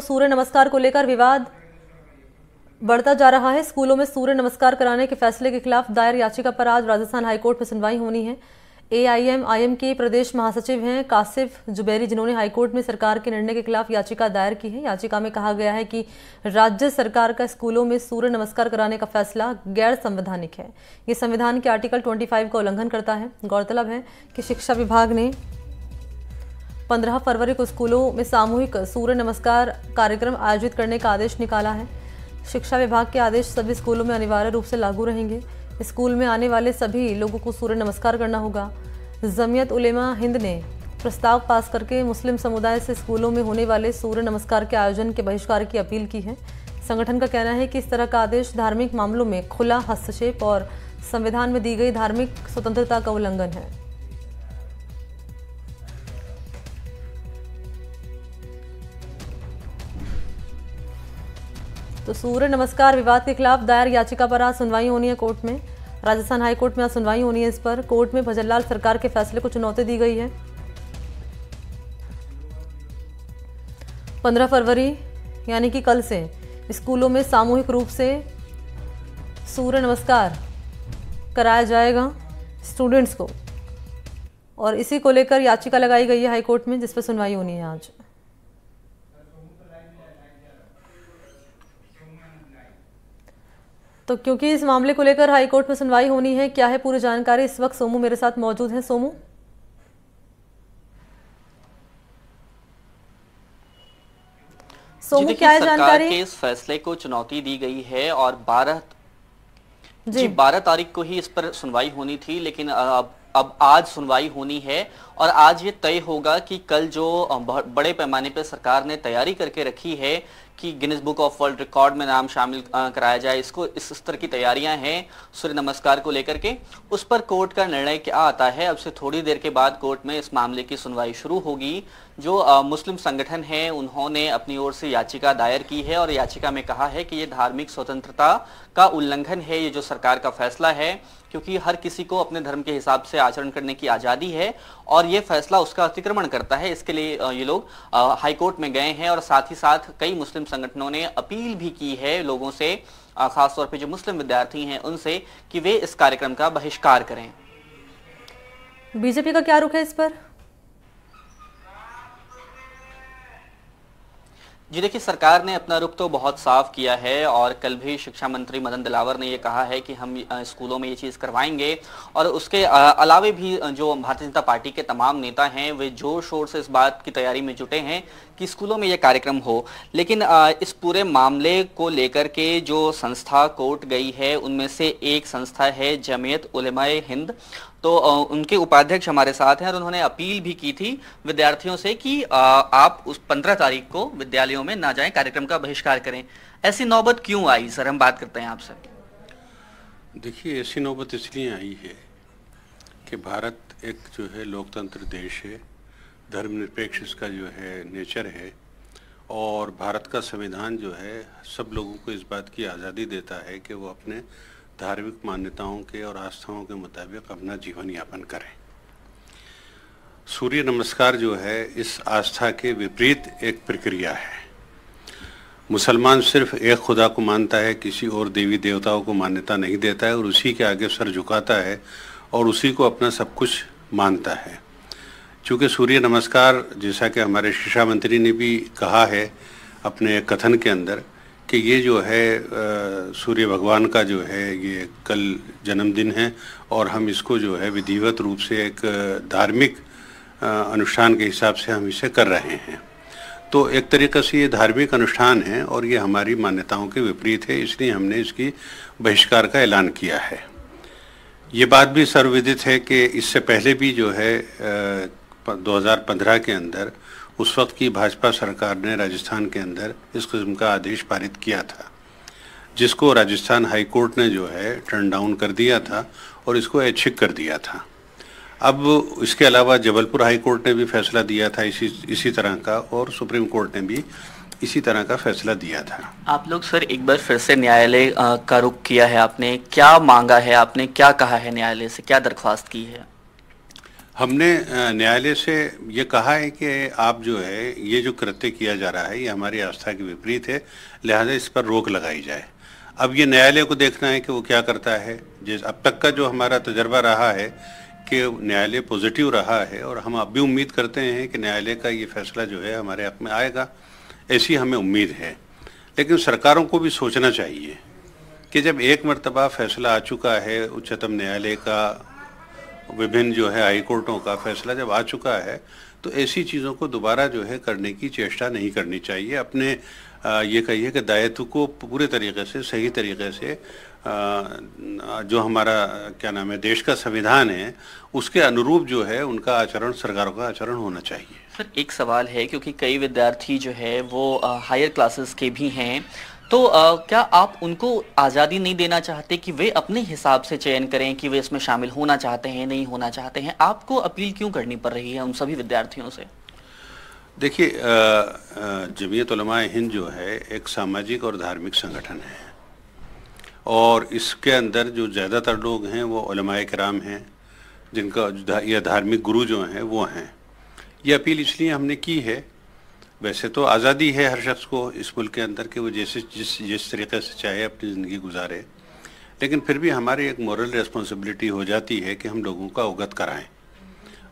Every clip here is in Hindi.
तो सूर्य नमस्कार को लेकर विवाद बढ़ता जा रहा है स्कूलों में सूर्य नमस्कार कराने के फैसले के खिलाफ दायर याचिका पर आज राजस्थान हाईकोर्ट में सुनवाई होनी है एआईएमआईएम के प्रदेश महासचिव हैं कासिफ जुबैरी जिन्होंने हाईकोर्ट में सरकार के निर्णय के खिलाफ याचिका दायर की है याचिका में कहा गया है कि राज्य सरकार का स्कूलों में सूर्य नमस्कार कराने का फैसला गैर संवैधानिक है ये संविधान के आर्टिकल 25 का उल्लंघन करता है गौरतलब है कि शिक्षा विभाग ने 15 फरवरी को स्कूलों में सामूहिक सूर्य नमस्कार कार्यक्रम आयोजित करने का आदेश निकाला है शिक्षा विभाग के आदेश सभी स्कूलों में अनिवार्य रूप से लागू रहेंगे स्कूल में आने वाले सभी लोगों को सूर्य नमस्कार करना होगा जमियत उलेमा हिंद ने प्रस्ताव पास करके मुस्लिम समुदाय से स्कूलों में होने वाले सूर्य नमस्कार के आयोजन के बहिष्कार की अपील की है संगठन का कहना है कि इस तरह का आदेश धार्मिक मामलों में खुला हस्तक्षेप और संविधान में दी गई धार्मिक स्वतंत्रता का उल्लंघन है तो सूर्य नमस्कार विवाद के खिलाफ दायर याचिका पर आज सुनवाई होनी है कोर्ट में राजस्थान हाई कोर्ट में आज सुनवाई होनी है इस पर कोर्ट में भजनलाल सरकार के फैसले को चुनौती दी गई है पंद्रह फरवरी यानी कि कल से स्कूलों में सामूहिक रूप से सूर्य नमस्कार कराया जाएगा स्टूडेंट्स को और इसी को लेकर याचिका लगाई गई है हाईकोर्ट में जिस पर सुनवाई होनी है आज तो क्योंकि इस मामले को लेकर हाईकोर्ट में सुनवाई होनी है क्या है पूरी जानकारी इस वक्त सोमू मेरे साथ मौजूद है सोमू सोमू क्या है जानकारी के इस फैसले को चुनौती दी गई है और बारह जी, जी बारह तारीख को ही इस पर सुनवाई होनी थी लेकिन अब अब आज सुनवाई होनी है और आज ये तय होगा कि कल जो बड़े पैमाने पर सरकार ने तैयारी करके रखी है कि Guinness Book of World Record में नाम शामिल कराया जाए इसको इस स्तर की तैयारियां हैं सूर्य नमस्कार को लेकर के उस पर कोर्ट का निर्णय क्या आता है अब से थोड़ी देर के बाद कोर्ट में इस मामले की सुनवाई शुरू होगी जो आ, मुस्लिम संगठन है उन्होंने अपनी ओर से याचिका दायर की है और याचिका में कहा है कि ये धार्मिक स्वतंत्रता का उल्लंघन है ये जो सरकार का फैसला है क्योंकि हर किसी को अपने धर्म के हिसाब से आचरण करने की आज़ादी है और ये फैसला उसका अतिक्रमण करता है इसके लिए ये लोग हाईकोर्ट में गए हैं और साथ ही साथ कई मुस्लिम संगठनों ने अपील भी की है लोगों से खासतौर पर जो मुस्लिम विद्यार्थी हैं उनसे कि वे इस कार्यक्रम का बहिष्कार करें बीजेपी का क्या रुख है इस पर जी देखिए सरकार ने अपना रुख तो बहुत साफ किया है और कल भी शिक्षा मंत्री मदन दिलावर ने ये कहा है कि हम स्कूलों में ये चीज़ करवाएंगे और उसके अलावे भी जो भारतीय जनता पार्टी के तमाम नेता हैं वे जोर शोर से इस बात की तैयारी में जुटे हैं कि स्कूलों में ये कार्यक्रम हो लेकिन इस पूरे मामले को लेकर के जो संस्था कोर्ट गई है उनमें से एक संस्था है जमेत उलमाए हिंद तो उनके उपाध्यक्ष हमारे साथ हैं और उन्होंने अपील भी की थी विद्यार्थियों से कि आप उस पंद्रह तारीख को विद्यालय कार्यालयों में ना जाएं कार्यक्रम का बहिष्कार करें ऐसी नौबत क्यों आई सर हम बात करते हैं आपसे देखिए ऐसी नौबत इसलिए आई है कि भारत एक जो है लोकतंत्र देश है धर्मनिरपेक्ष इसका जो है नेचर है और भारत का संविधान जो है सब लोगों को इस बात की आज़ादी देता है कि वो अपने धार्मिक मान्यताओं के और आस्थाओं के मुताबिक अपना जीवन यापन करें सूर्य नमस्कार जो है इस आस्था के विपरीत एक प्रक्रिया है मुसलमान सिर्फ एक खुदा को मानता है किसी और देवी देवताओं को मान्यता नहीं देता है और उसी के आगे सर झुकाता है और उसी को अपना सब कुछ मानता है चूँकि सूर्य नमस्कार जैसा कि हमारे शिक्षा मंत्री ने भी कहा है अपने कथन के अंदर कि ये जो है आ, सूर्य भगवान का जो है ये कल जन्मदिन है और हम इसको जो है विधिवत रूप से एक धार्मिक अनुष्ठान के हिसाब से हम इसे कर रहे हैं तो एक तरीके से ये धार्मिक अनुष्ठान है और ये हमारी मान्यताओं के विपरीत है इसलिए हमने इसकी बहिष्कार का ऐलान किया है ये बात भी सर्वविदित है कि इससे पहले भी जो है 2015 के अंदर उस वक्त की भाजपा सरकार ने राजस्थान के अंदर इस किस्म का आदेश पारित किया था जिसको राजस्थान हाईकोर्ट ने जो है टर्न डाउन कर दिया था और इसको ऐच्छिक कर दिया था अब इसके अलावा जबलपुर हाई कोर्ट ने भी फैसला दिया था इसी इसी तरह का और सुप्रीम कोर्ट ने भी इसी तरह का फैसला दिया था आप लोग सर एक बार फिर से न्यायालय का रुख किया है आपने क्या मांगा है आपने क्या कहा है न्यायालय से क्या दरख्वास्त की है हमने न्यायालय से ये कहा है कि आप जो है ये जो कृत्य किया जा रहा है ये हमारी आस्था के विपरीत है लिहाजा इस पर रोक लगाई जाए अब ये न्यायालय को देखना है कि वो क्या करता है जिस अब तक का जो हमारा तजर्बा रहा है कि न्यायालय पॉजिटिव रहा है और हम अब भी उम्मीद करते हैं कि न्यायालय का ये फैसला जो है हमारे हक में आएगा ऐसी हमें उम्मीद है लेकिन सरकारों को भी सोचना चाहिए कि जब एक मरतबा फैसला आ चुका है उच्चतम न्यायालय का विभिन्न जो है हाई कोर्टों का फैसला जब आ चुका है तो ऐसी चीज़ों को दोबारा जो है करने की चेष्टा नहीं करनी चाहिए अपने ये कहिए कि दायित्व को पूरे तरीके से सही तरीके से जो हमारा क्या नाम है देश का संविधान है उसके अनुरूप जो है उनका आचरण सरकारों का आचरण होना चाहिए सर एक सवाल है क्योंकि कई विद्यार्थी जो है वो हायर क्लासेस के भी हैं तो आ, क्या आप उनको आज़ादी नहीं देना चाहते कि वे अपने हिसाब से चयन करें कि वे इसमें शामिल होना चाहते हैं नहीं होना चाहते हैं आपको अपील क्यों करनी पड़ रही है उन सभी विद्यार्थियों से देखिए जमीयत हिंद जो है एक सामाजिक और धार्मिक संगठन है और इसके अंदर जो ज़्यादातर लोग हैं वो कराम हैं जिनका या धार्मिक गुरु जो हैं वो हैं ये अपील इसलिए हमने की है वैसे तो आज़ादी है हर शख्स को इस मुल्क के अंदर कि वो जैसे जिस जिस तरीके से चाहे अपनी ज़िंदगी गुजारे लेकिन फिर भी हमारी एक मॉरल रिस्पॉन्सिबिलिटी हो जाती है कि हम लोगों का अवगत कराएं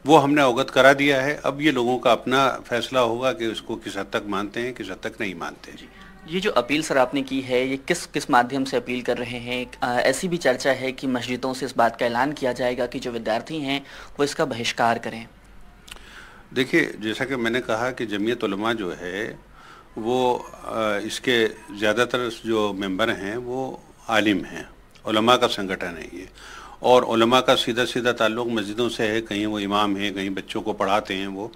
वो हमने अवगत करा दिया है अब ये लोगों का अपना फैसला होगा कि उसको किस हद तक मानते हैं किस हद तक नहीं मानते जी ये जो अपील सर आपने की है ये किस किस माध्यम से अपील कर रहे हैं आ, ऐसी भी चर्चा है कि मस्जिदों से इस बात का ऐलान किया जाएगा कि जो विद्यार्थी हैं वो इसका बहिष्कार करें देखिए जैसा कि मैंने कहा कि जमीयत उलमा जो है वो इसके ज़्यादातर जो मेंबर हैं वो आलिम हैं उलमा का संगठन है ये और उलमा का सीधा सीधा ताल्लुक मस्जिदों से है कहीं वो इमाम हैं कहीं बच्चों को पढ़ाते हैं वो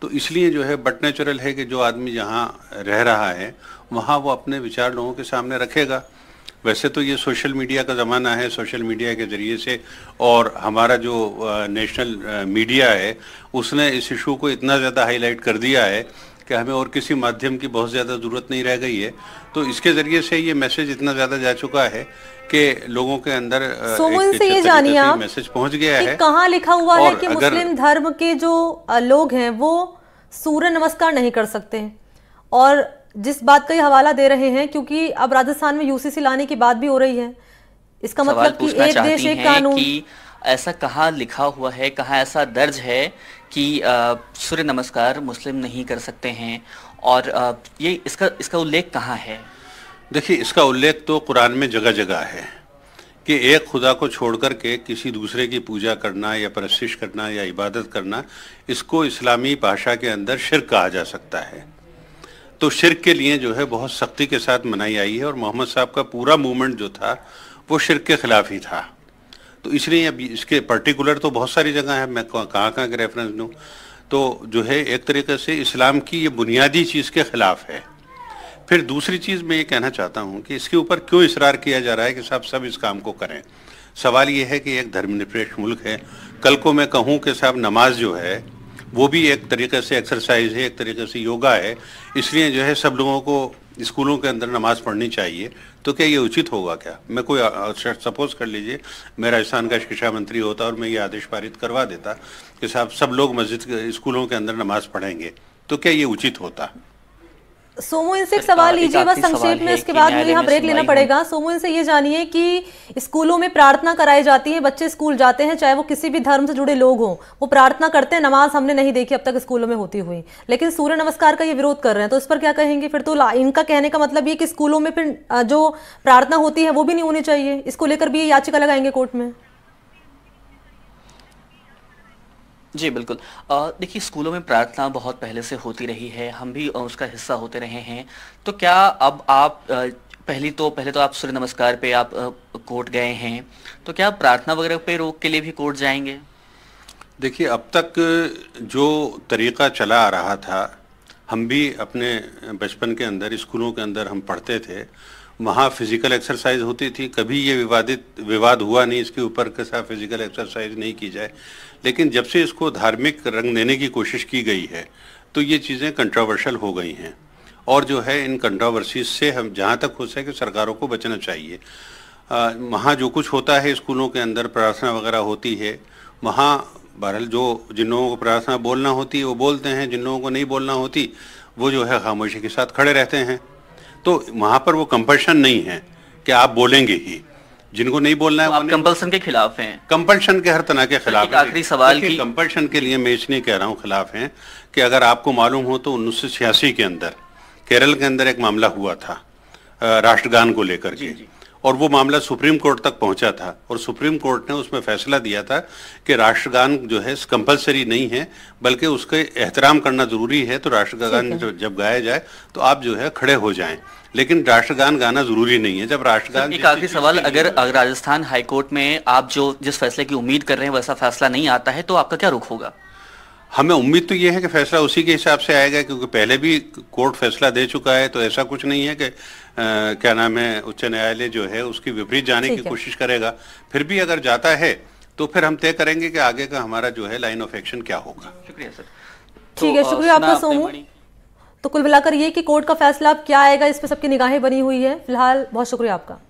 तो इसलिए जो है बट नेचुरल है कि जो आदमी जहाँ रह रहा है वहाँ वो अपने विचार लोगों के सामने रखेगा वैसे तो ये सोशल मीडिया का ज़माना है सोशल मीडिया के ज़रिए से और हमारा जो नेशनल मीडिया है उसने इस इशू को इतना ज़्यादा हाईलाइट कर दिया है कि हमें और किसी माध्यम की बहुत ज़्यादा ज़रूरत नहीं रह गई है तो इसके ज़रिए से ये मैसेज इतना ज़्यादा जा चुका है कि लोगों के अंदर सोमन से ये जानिए आप मैसेज पहुंच गया है कहाँ लिखा हुआ है कि मुस्लिम धर्म के जो लोग हैं वो सूर्य नमस्कार नहीं कर सकते और जिस बात का ये हवाला दे रहे हैं क्योंकि अब राजस्थान में यूसीसी लाने की बात भी हो रही है इसका मतलब कि एक देश एक कानून ऐसा कहा लिखा हुआ है कहा ऐसा दर्ज है कि सूर्य नमस्कार मुस्लिम नहीं कर सकते हैं और आ, ये इसका इसका उल्लेख कहाँ है देखिए इसका उल्लेख तो कुरान में जगह जगह है कि एक खुदा को छोड़कर के किसी दूसरे की पूजा करना या परस्तिश करना या इबादत करना इसको इस्लामी भाषा के अंदर शिर कहा जा सकता है तो शिरक के लिए जो है बहुत सख्ती के साथ मनाई आई है और मोहम्मद साहब का पूरा मूवमेंट जो था वो शिरक के खिलाफ ही था तो इसलिए अब इसके पर्टिकुलर तो बहुत सारी जगह है मैं कहाँ कहाँ के रेफरेंस दूँ तो जो है एक तरीके से इस्लाम की ये बुनियादी चीज़ के ख़िलाफ़ है फिर दूसरी चीज़ मैं ये कहना चाहता हूँ कि इसके ऊपर क्यों इसरार किया जा रहा है कि साहब सब इस काम को करें सवाल ये है कि एक धर्मनिरपेक्ष मुल्क है कल को मैं कहूँ कि साहब नमाज जो है वो भी एक तरीके से एक्सरसाइज है एक तरीके से योगा है इसलिए जो है सब लोगों को स्कूलों के अंदर नमाज पढ़नी चाहिए तो क्या ये उचित होगा क्या मैं कोई सपोज कर लीजिए मैं राजस्थान का शिक्षा मंत्री होता और मैं ये आदेश पारित करवा देता कि साहब सब लोग मस्जिद स्कूलों के अंदर नमाज पढ़ेंगे तो क्या ये उचित होता सोमो इनसे एक सवाल लीजिए बस संक्षेप में इसके बाद मुझे यहाँ ब्रेक लेना पड़ेगा सोमो इनसे ये जानिए कि स्कूलों में प्रार्थना कराई जाती है बच्चे स्कूल जाते हैं चाहे वो किसी भी धर्म से जुड़े लोग हों वो प्रार्थना करते हैं नमाज हमने नहीं देखी अब तक स्कूलों में होती हुई लेकिन सूर्य नमस्कार का ये विरोध कर रहे हैं तो इस पर क्या कहेंगे फिर तो इनका कहने का मतलब ये कि स्कूलों में फिर जो प्रार्थना होती है वो भी नहीं होनी चाहिए इसको लेकर भी ये याचिका लगाएंगे कोर्ट में जी बिल्कुल देखिए स्कूलों में प्रार्थना बहुत पहले से होती रही है हम भी उसका हिस्सा होते रहे हैं तो क्या अब आप पहली तो पहले तो आप सूर्य नमस्कार पे आप कोर्ट गए हैं तो क्या प्रार्थना वगैरह पे रोक के लिए भी कोर्ट जाएंगे देखिए अब तक जो तरीका चला आ रहा था हम भी अपने बचपन के अंदर स्कूलों के अंदर हम पढ़ते थे वहाँ फिजिकल एक्सरसाइज होती थी कभी ये विवादित विवाद हुआ नहीं इसके ऊपर के साथ फिजिकल एक्सरसाइज नहीं की जाए लेकिन जब से इसको धार्मिक रंग देने की कोशिश की गई है तो ये चीज़ें कंट्रोवर्शल हो गई हैं और जो है इन कंट्रोवर्सीज से हम जहाँ तक हो सके सरकारों को बचना चाहिए वहाँ जो कुछ होता है स्कूलों के अंदर प्रार्थना वगैरह होती है वहाँ बहरहाल जो जिन लोगों को प्रार्थना बोलना होती है वो बोलते हैं जिन लोगों को नहीं बोलना होती वो जो है खामोशी के साथ खड़े रहते हैं तो वहां पर वो कंपल्शन नहीं है कि आप बोलेंगे ही जिनको नहीं बोलना तो है आप कंपल्सन के खिलाफ हैं कंपल्शन के हर तरह के खिलाफ आखिरी सवाल की कंपल्शन के लिए मैं इसलिए कह रहा हूँ खिलाफ हैं कि अगर आपको मालूम हो तो उन्नीस के अंदर केरल के अंदर एक मामला हुआ था राष्ट्रगान को लेकर के और वो मामला सुप्रीम कोर्ट तक पहुंचा था और सुप्रीम कोर्ट ने उसमें फैसला दिया था कि राष्ट्रगान जो है कंपलसरी नहीं है बल्कि उसके एहतराम करना ज़रूरी है तो राष्ट्रगान जब गाया जाए तो आप जो है खड़े हो जाएं लेकिन राष्ट्रगान गाना जरूरी नहीं है जब राष्ट्रगान एक आखिरी सवाल अगर राजस्थान हाईकोर्ट में आप जो जिस फैसले की उम्मीद कर रहे हैं वैसा फैसला नहीं आता है तो आपका क्या रुख होगा हमें उम्मीद तो ये है कि फैसला उसी के हिसाब से आएगा क्योंकि पहले भी कोर्ट फैसला दे चुका है तो ऐसा कुछ नहीं है कि क्या नाम है उच्च न्यायालय जो है उसकी विपरीत जाने की कोशिश करेगा फिर भी अगर जाता है तो फिर हम तय करेंगे कि आगे का हमारा जो है लाइन ऑफ एक्शन क्या होगा शुक्रिया सर तो, ठीक है शुक्रिया आपका सोमू तो कुल मिलाकर ये कि कोर्ट का फैसला अब क्या आएगा इस पर सबकी निगाहें बनी हुई है फिलहाल बहुत शुक्रिया आपका